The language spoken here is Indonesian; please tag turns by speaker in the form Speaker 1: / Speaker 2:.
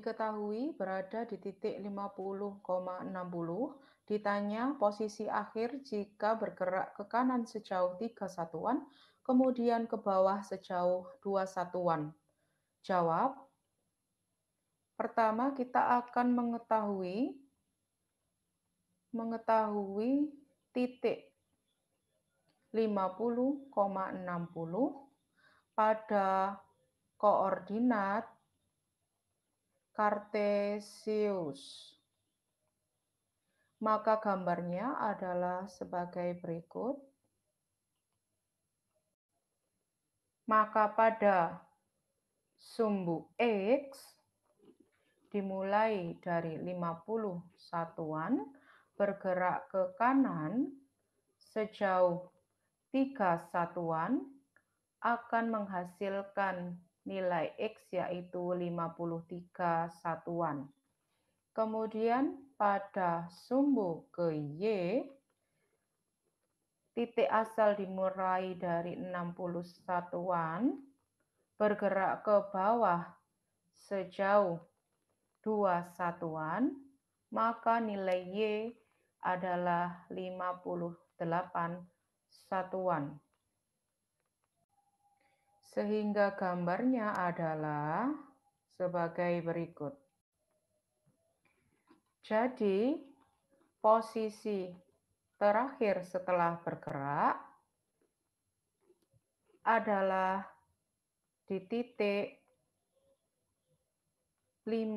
Speaker 1: diketahui berada di titik 50,60, ditanya posisi akhir jika bergerak ke kanan sejauh 3 satuan, kemudian ke bawah sejauh 2 satuan. Jawab, pertama kita akan mengetahui mengetahui titik 50,60 pada koordinat Cartesius. Maka gambarnya adalah sebagai berikut. Maka pada sumbu X dimulai dari 50 satuan bergerak ke kanan sejauh 3 satuan akan menghasilkan nilai X yaitu 53 satuan. Kemudian pada sumbu ke Y, titik asal dimulai dari 60 satuan, bergerak ke bawah sejauh 2 satuan, maka nilai Y adalah 58 satuan. Sehingga gambarnya adalah sebagai berikut. Jadi, posisi terakhir setelah bergerak adalah di titik 53,58.